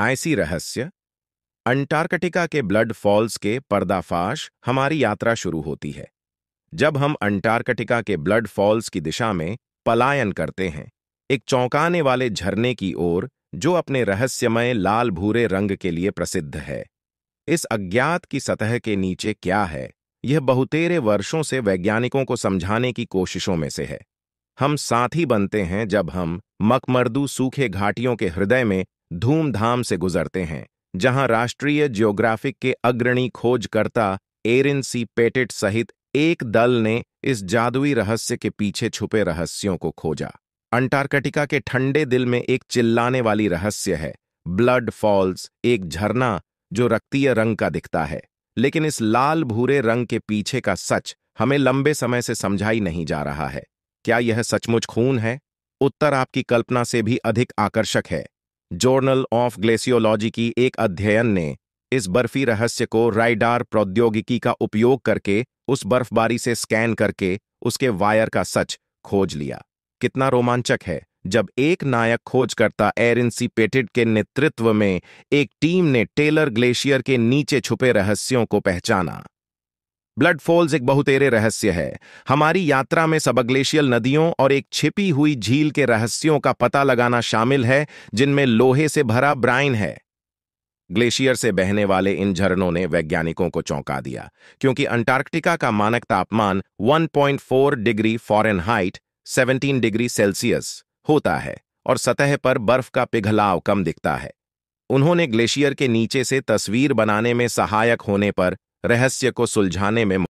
IC रहस्य Antarctica के blood false के पर्दाफाश हमारी यात्रा शुरू होती है जब हम अंटार्कटिका के ब्लड फॉल्स की दिशा में पलायन करते हैं एक चौंकाने वाले झरने की ओर जो अपने रहस्यमय लाल भूरे रंग के लिए प्रसिद्ध है इस अज्ञात की सतह के नीचे क्या है यह बहुतेरे वर्षों से वैज्ञानिकों को समझाने की कोशिशों में से है हम साथी बनते हैं जब हम मकमर्दू सूखे घाटियों के हृदय में धूमधाम से गुजरते हैं जहां राष्ट्रीय जियोग्राफिक के अग्रणी खोजकर्ता एरिन सी पेटेट सहित एक दल ने इस जादुई रहस्य के पीछे छुपे रहस्यों को खोजा अंटार्कटिका के ठंडे दिल में एक चिल्लाने वाली रहस्य है ब्लड फॉल्स एक झरना जो रक्तीय रंग का दिखता है लेकिन इस लाल भूरे रंग के पीछे का सच हमें लंबे समय से समझाई नहीं जा रहा है क्या यह सचमुच खून है उत्तर आपकी कल्पना से भी अधिक आकर्षक है जर्नल ऑफ ग्लेशियोलॉजी की एक अध्ययन ने इस बर्फी रहस्य को राइडार प्रौद्योगिकी का उपयोग करके उस बर्फबारी से स्कैन करके उसके वायर का सच खोज लिया कितना रोमांचक है जब एक नायक खोजकर्ता एरिनसी पेटिड के नेतृत्व में एक टीम ने टेलर ग्लेशियर के नीचे छुपे रहस्यों को पहचाना ब्लड फॉल्स एक बहुतेरे रहस्य है हमारी यात्रा में सबग्लेशियल नदियों और एक छिपी हुई झील के रहस्यों का पता लगाना शामिल है जिनमें लोहे से भरा ब्राइन है ग्लेशियर से बहने वाले इन झरनों ने वैज्ञानिकों को चौंका दिया क्योंकि अंटार्कटिका का मानक तापमान 1.4 डिग्री हाइट 17 डिग्री सेल्सियस होता है और सतह पर बर्फ का पिघलाव कम दिखता है उन्होंने ग्लेशियर के नीचे से तस्वीर बनाने में सहायक होने पर रहस्य को सुलझाने में